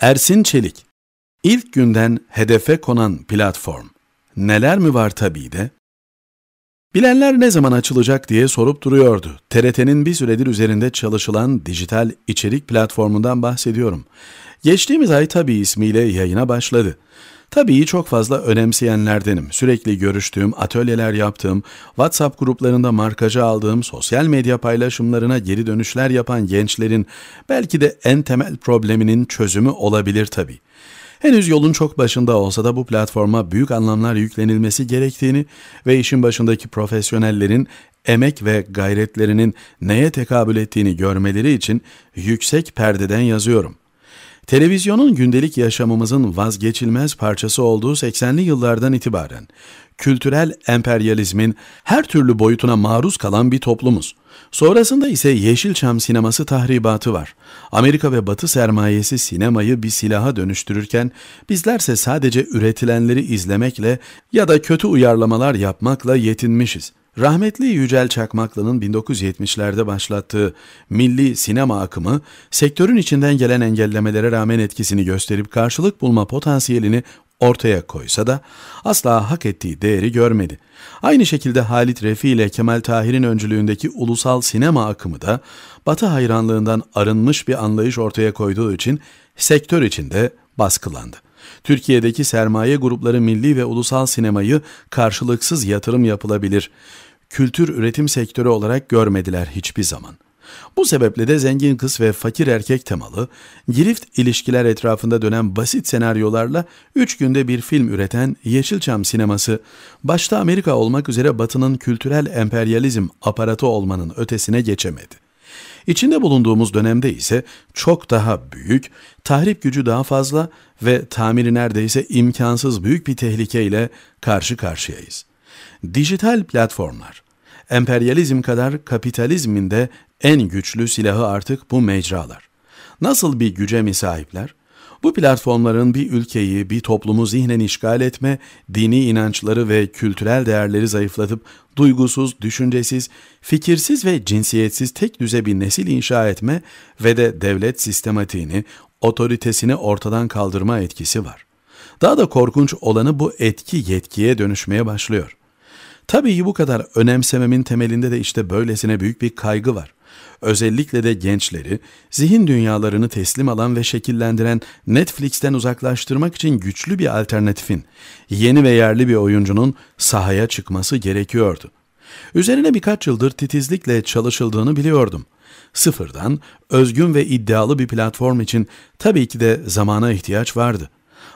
Ersin Çelik İlk günden hedefe konan platform neler mi var tabii de? Bilenler ne zaman açılacak diye sorup duruyordu. TRT'nin bir süredir üzerinde çalışılan dijital içerik platformundan bahsediyorum. Geçtiğimiz ay tabii ismiyle yayına başladı. Tabii çok fazla önemseyenlerdenim. Sürekli görüştüğüm, atölyeler yaptığım, WhatsApp gruplarında markacı aldığım, sosyal medya paylaşımlarına geri dönüşler yapan gençlerin belki de en temel probleminin çözümü olabilir tabii. Henüz yolun çok başında olsa da bu platforma büyük anlamlar yüklenilmesi gerektiğini ve işin başındaki profesyonellerin emek ve gayretlerinin neye tekabül ettiğini görmeleri için yüksek perdeden yazıyorum.'' Televizyonun gündelik yaşamımızın vazgeçilmez parçası olduğu 80'li yıllardan itibaren kültürel emperyalizmin her türlü boyutuna maruz kalan bir toplumuz. Sonrasında ise Yeşilçam sineması tahribatı var. Amerika ve Batı sermayesi sinemayı bir silaha dönüştürürken bizlerse sadece üretilenleri izlemekle ya da kötü uyarlamalar yapmakla yetinmişiz. Rahmetli Yücel Çakmaklı'nın 1970'lerde başlattığı milli sinema akımı, sektörün içinden gelen engellemelere rağmen etkisini gösterip karşılık bulma potansiyelini ortaya koysa da asla hak ettiği değeri görmedi. Aynı şekilde Halit Refi ile Kemal Tahir'in öncülüğündeki ulusal sinema akımı da Batı hayranlığından arınmış bir anlayış ortaya koyduğu için sektör içinde baskılandı. Türkiye'deki sermaye grupları milli ve ulusal sinemayı karşılıksız yatırım yapılabilir, kültür üretim sektörü olarak görmediler hiçbir zaman. Bu sebeple de zengin kız ve fakir erkek temalı, girift ilişkiler etrafında dönen basit senaryolarla üç günde bir film üreten Yeşilçam sineması, başta Amerika olmak üzere Batı'nın kültürel emperyalizm aparatı olmanın ötesine geçemedi. İçinde bulunduğumuz dönemde ise çok daha büyük, tahrip gücü daha fazla ve tamiri neredeyse imkansız büyük bir tehlikeyle karşı karşıyayız.'' Dijital platformlar. Emperyalizm kadar kapitalizmin de en güçlü silahı artık bu mecralar. Nasıl bir güce mi sahipler? Bu platformların bir ülkeyi, bir toplumu zihnen işgal etme, dini inançları ve kültürel değerleri zayıflatıp duygusuz, düşüncesiz, fikirsiz ve cinsiyetsiz tek düze bir nesil inşa etme ve de devlet sistematiğini, otoritesini ortadan kaldırma etkisi var. Daha da korkunç olanı bu etki yetkiye dönüşmeye başlıyor. Tabii bu kadar önemsememin temelinde de işte böylesine büyük bir kaygı var. Özellikle de gençleri, zihin dünyalarını teslim alan ve şekillendiren Netflix'ten uzaklaştırmak için güçlü bir alternatifin, yeni ve yerli bir oyuncunun sahaya çıkması gerekiyordu. Üzerine birkaç yıldır titizlikle çalışıldığını biliyordum. Sıfırdan, özgün ve iddialı bir platform için tabii ki de zamana ihtiyaç vardı.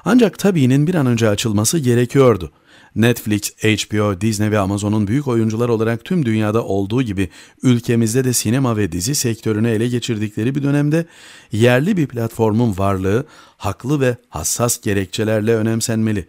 Ancak tabiinin bir an önce açılması gerekiyordu. Netflix, HBO, Disney ve Amazon'un büyük oyuncular olarak tüm dünyada olduğu gibi ülkemizde de sinema ve dizi sektörünü ele geçirdikleri bir dönemde yerli bir platformun varlığı haklı ve hassas gerekçelerle önemsenmeli.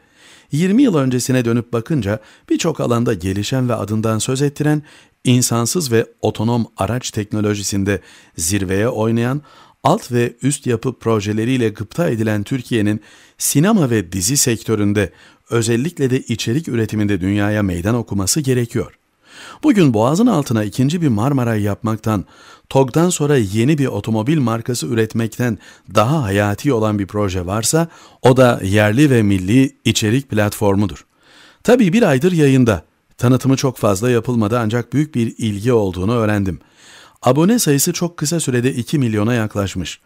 20 yıl öncesine dönüp bakınca birçok alanda gelişen ve adından söz ettiren insansız ve otonom araç teknolojisinde zirveye oynayan alt ve üst yapı projeleriyle gıpta edilen Türkiye'nin sinema ve dizi sektöründe özellikle de içerik üretiminde dünyaya meydan okuması gerekiyor. Bugün boğazın altına ikinci bir Marmaray yapmaktan, TOG'dan sonra yeni bir otomobil markası üretmekten daha hayati olan bir proje varsa o da yerli ve milli içerik platformudur. Tabii bir aydır yayında. Tanıtımı çok fazla yapılmadı ancak büyük bir ilgi olduğunu öğrendim. Abone sayısı çok kısa sürede 2 milyona yaklaşmış.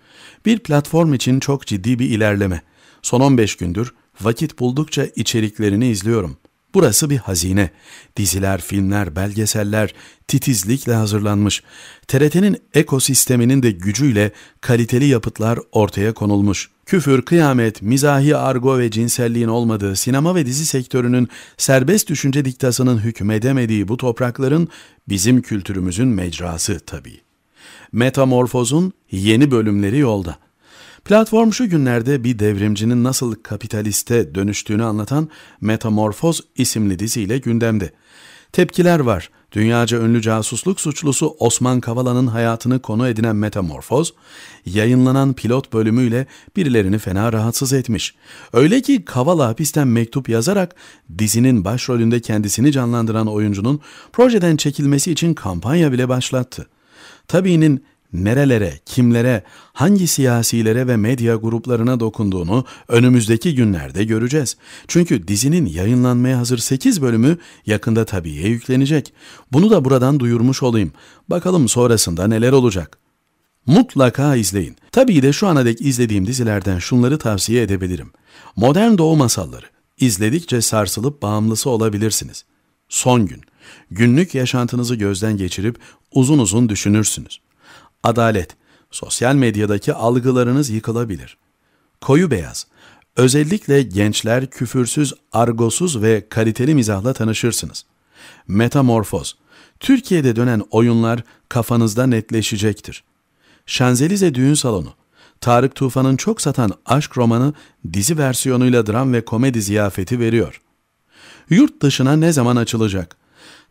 Bir platform için çok ciddi bir ilerleme. Son 15 gündür vakit buldukça içeriklerini izliyorum. Burası bir hazine. Diziler, filmler, belgeseller titizlikle hazırlanmış. TRT'nin ekosisteminin de gücüyle kaliteli yapıtlar ortaya konulmuş küfür, kıyamet, mizahi argo ve cinselliğin olmadığı sinema ve dizi sektörünün serbest düşünce diktasının hükmedemediği bu toprakların bizim kültürümüzün mecrası tabii. Metamorfozun yeni bölümleri yolda. Platform şu günlerde bir devrimcinin nasıl kapitaliste dönüştüğünü anlatan Metamorfoz isimli diziyle gündemde. Tepkiler var. Dünyaca ünlü casusluk suçlusu Osman Kavala'nın hayatını konu edinen Metamorfoz, yayınlanan pilot bölümüyle birilerini fena rahatsız etmiş. Öyle ki Kavala hapisten mektup yazarak dizinin başrolünde kendisini canlandıran oyuncunun projeden çekilmesi için kampanya bile başlattı. Tabiinin nerelere, kimlere, hangi siyasilere ve medya gruplarına dokunduğunu önümüzdeki günlerde göreceğiz. Çünkü dizinin yayınlanmaya hazır 8 bölümü yakında tabiye yüklenecek. Bunu da buradan duyurmuş olayım. Bakalım sonrasında neler olacak. Mutlaka izleyin. Tabii de şu ana dek izlediğim dizilerden şunları tavsiye edebilirim. Modern Doğu Masalları. İzledikçe sarsılıp bağımlısı olabilirsiniz. Son gün. Günlük yaşantınızı gözden geçirip uzun uzun düşünürsünüz. Adalet, sosyal medyadaki algılarınız yıkılabilir. Koyu beyaz, özellikle gençler küfürsüz, argosuz ve kaliteli mizahla tanışırsınız. Metamorfoz, Türkiye'de dönen oyunlar kafanızda netleşecektir. Şanzelize Düğün Salonu, Tarık Tufan'ın çok satan aşk romanı dizi versiyonuyla dram ve komedi ziyafeti veriyor. Yurt dışına ne zaman açılacak?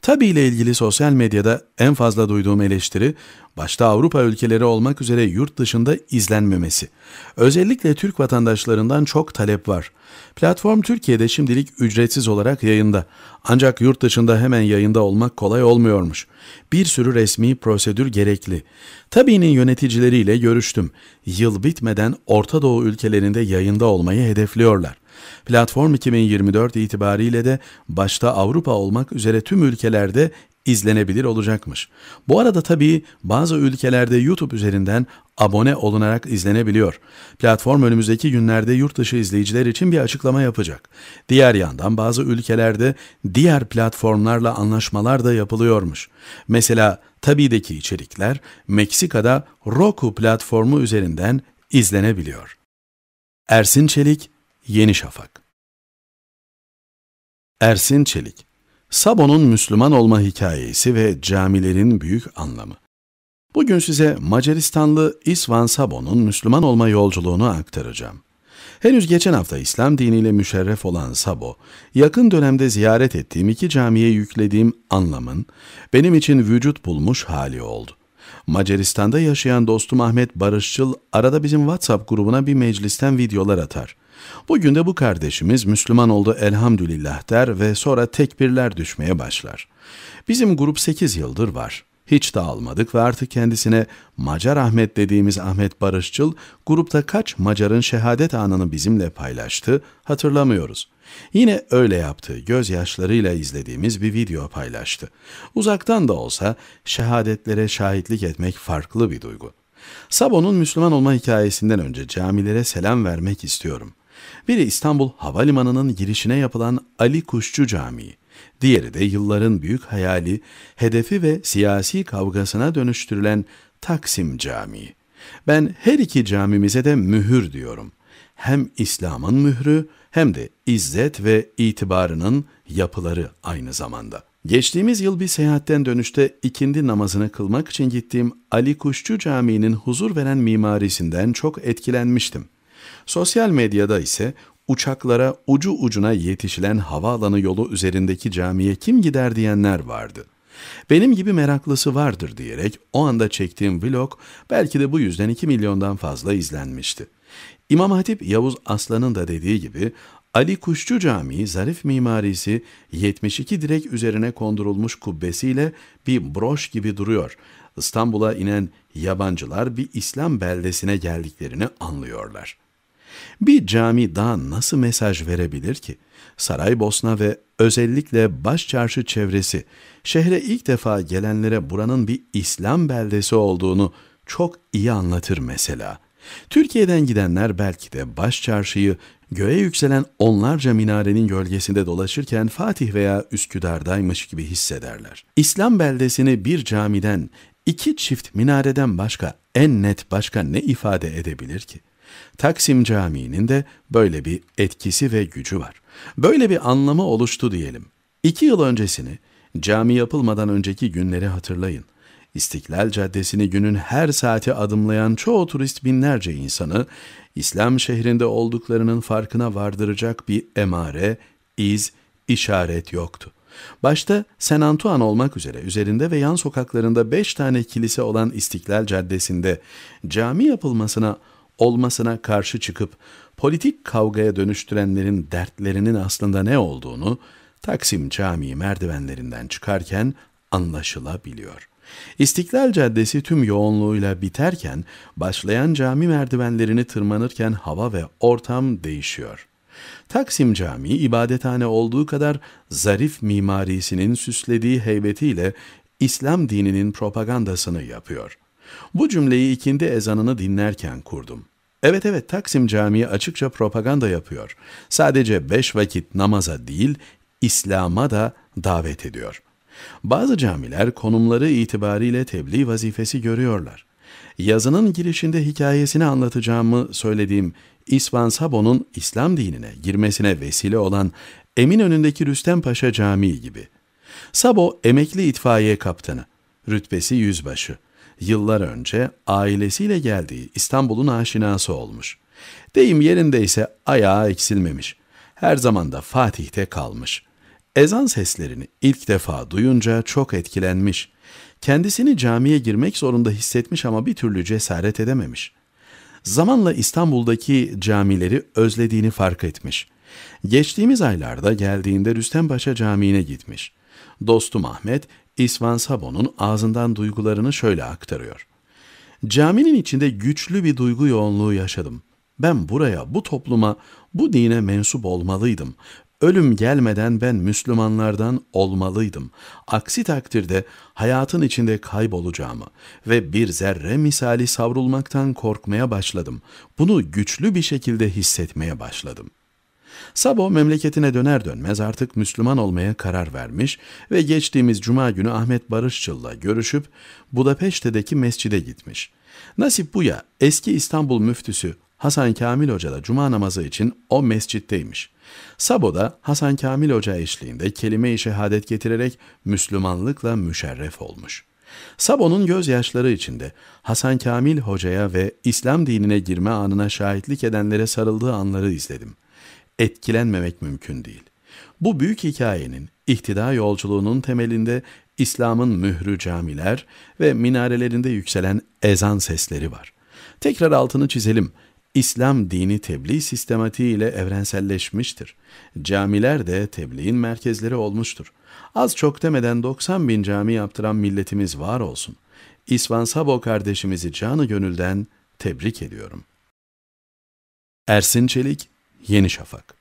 Tabi ile ilgili sosyal medyada en fazla duyduğum eleştiri, başta Avrupa ülkeleri olmak üzere yurt dışında izlenmemesi. Özellikle Türk vatandaşlarından çok talep var. Platform Türkiye'de şimdilik ücretsiz olarak yayında. Ancak yurt dışında hemen yayında olmak kolay olmuyormuş. Bir sürü resmi prosedür gerekli. Tabi'nin yöneticileriyle görüştüm. Yıl bitmeden Orta Doğu ülkelerinde yayında olmayı hedefliyorlar. Platform 2024 itibariyle de başta Avrupa olmak üzere tüm ülkelerde izlenebilir olacakmış. Bu arada tabii bazı ülkelerde YouTube üzerinden abone olunarak izlenebiliyor. Platform önümüzdeki günlerde yurt dışı izleyiciler için bir açıklama yapacak. Diğer yandan bazı ülkelerde diğer platformlarla anlaşmalar da yapılıyormuş. Mesela Tabi'deki içerikler Meksika'da Roku platformu üzerinden izlenebiliyor. Ersin Çelik, Yeni Şafak Ersin Çelik Sabon'un Müslüman olma hikayesi ve camilerin büyük anlamı. Bugün size Macaristanlı İsvan Sabon'un Müslüman olma yolculuğunu aktaracağım. Henüz geçen hafta İslam diniyle müşerref olan Sabo, yakın dönemde ziyaret ettiğim iki camiye yüklediğim anlamın benim için vücut bulmuş hali oldu. Macaristan'da yaşayan dostum Ahmet Barışçıl arada bizim WhatsApp grubuna bir meclisten videolar atar. Bugün de bu kardeşimiz Müslüman oldu elhamdülillah der ve sonra tekbirler düşmeye başlar. Bizim grup 8 yıldır var. Hiç dağılmadık ve artık kendisine Macar Ahmet dediğimiz Ahmet Barışçıl grupta kaç Macar'ın şehadet anını bizimle paylaştı hatırlamıyoruz. Yine öyle yaptığı gözyaşlarıyla izlediğimiz bir video paylaştı. Uzaktan da olsa şehadetlere şahitlik etmek farklı bir duygu. Sabo'nun Müslüman olma hikayesinden önce camilere selam vermek istiyorum. Biri İstanbul Havalimanı'nın girişine yapılan Ali Kuşçu Camii diğeri de yılların büyük hayali, hedefi ve siyasi kavgasına dönüştürülen Taksim Camii. Ben her iki camimize de mühür diyorum. Hem İslam'ın mührü hem de izzet ve itibarının yapıları aynı zamanda. Geçtiğimiz yıl bir seyahatten dönüşte ikindi namazını kılmak için gittiğim Ali Kuşçu Camii'nin huzur veren mimarisinden çok etkilenmiştim. Sosyal medyada ise uçaklara ucu ucuna yetişilen havaalanı yolu üzerindeki camiye kim gider diyenler vardı. Benim gibi meraklısı vardır diyerek o anda çektiğim vlog belki de bu yüzden 2 milyondan fazla izlenmişti. İmam Hatip Yavuz Aslan'ın da dediği gibi Ali Kuşçu Camii zarif mimarisi 72 direk üzerine kondurulmuş kubbesiyle bir broş gibi duruyor. İstanbul'a inen yabancılar bir İslam beldesine geldiklerini anlıyorlar.'' Bir cami daha nasıl mesaj verebilir ki? Saraybosna ve özellikle Başçarşı çevresi, şehre ilk defa gelenlere buranın bir İslam beldesi olduğunu çok iyi anlatır mesela. Türkiye'den gidenler belki de Başçarşı'yı göğe yükselen onlarca minarenin gölgesinde dolaşırken Fatih veya Üsküdar'daymış gibi hissederler. İslam beldesini bir camiden, iki çift minareden başka en net başka ne ifade edebilir ki? Taksim Camii'nin de böyle bir etkisi ve gücü var. Böyle bir anlamı oluştu diyelim. İki yıl öncesini, cami yapılmadan önceki günleri hatırlayın. İstiklal Caddesi'ni günün her saati adımlayan çoğu turist binlerce insanı İslam şehrinde olduklarının farkına vardıracak bir emare, iz, işaret yoktu. Başta Sen Antuan olmak üzere üzerinde ve yan sokaklarında beş tane kilise olan İstiklal Caddesi'nde cami yapılmasına olmasına karşı çıkıp politik kavgaya dönüştürenlerin dertlerinin aslında ne olduğunu Taksim Camii merdivenlerinden çıkarken anlaşılabiliyor. İstiklal Caddesi tüm yoğunluğuyla biterken başlayan cami merdivenlerini tırmanırken hava ve ortam değişiyor. Taksim Camii ibadethane olduğu kadar zarif mimarisinin süslediği heybetiyle İslam dininin propagandasını yapıyor. Bu cümleyi ikindi ezanını dinlerken kurdum. Evet evet Taksim Camii açıkça propaganda yapıyor. Sadece beş vakit namaza değil, İslam'a da davet ediyor. Bazı camiler konumları itibariyle tebliğ vazifesi görüyorlar. Yazının girişinde hikayesini anlatacağımı söylediğim İsvan Sabo'nun İslam dinine girmesine vesile olan Eminönü'ndeki Rüstem Paşa Camii gibi. Sabo emekli itfaiye kaptanı, rütbesi yüzbaşı yıllar önce ailesiyle geldiği İstanbul'un aşinası olmuş. Deyim yerindeyse ayağı eksilmemiş. Her zaman da Fatih'te kalmış. Ezan seslerini ilk defa duyunca çok etkilenmiş. Kendisini camiye girmek zorunda hissetmiş ama bir türlü cesaret edememiş. Zamanla İstanbul'daki camileri özlediğini fark etmiş. Geçtiğimiz aylarda geldiğinde Rüstembaşa Camii'ne gitmiş. Dostu Ahmet İsvan Sabon'un ağzından duygularını şöyle aktarıyor. Caminin içinde güçlü bir duygu yoğunluğu yaşadım. Ben buraya, bu topluma, bu dine mensup olmalıydım. Ölüm gelmeden ben Müslümanlardan olmalıydım. Aksi takdirde hayatın içinde kaybolacağımı ve bir zerre misali savrulmaktan korkmaya başladım. Bunu güçlü bir şekilde hissetmeye başladım.'' Sabo memleketine döner dönmez artık Müslüman olmaya karar vermiş ve geçtiğimiz cuma günü Ahmet Barışçıl'la görüşüp Budapeşte'deki mescide gitmiş. Nasip bu ya eski İstanbul müftüsü Hasan Kamil Hoca da cuma namazı için o mescitteymiş. Sabo da Hasan Kamil Hoca eşliğinde kelime-i şehadet getirerek Müslümanlıkla müşerref olmuş.'' Sabo'nun gözyaşları içinde Hasan Kamil Hoca'ya ve İslam dinine girme anına şahitlik edenlere sarıldığı anları izledim etkilenmemek mümkün değil. Bu büyük hikayenin ihtida yolculuğunun temelinde İslam'ın mührü camiler ve minarelerinde yükselen ezan sesleri var. Tekrar altını çizelim. İslam dini tebliğ sistematiği ile evrenselleşmiştir. Camiler de tebliğin merkezleri olmuştur. Az çok demeden 90 bin cami yaptıran milletimiz var olsun. İsvan Sabo kardeşimizi canı gönülden tebrik ediyorum. Ersin Çelik, Yeni Şafak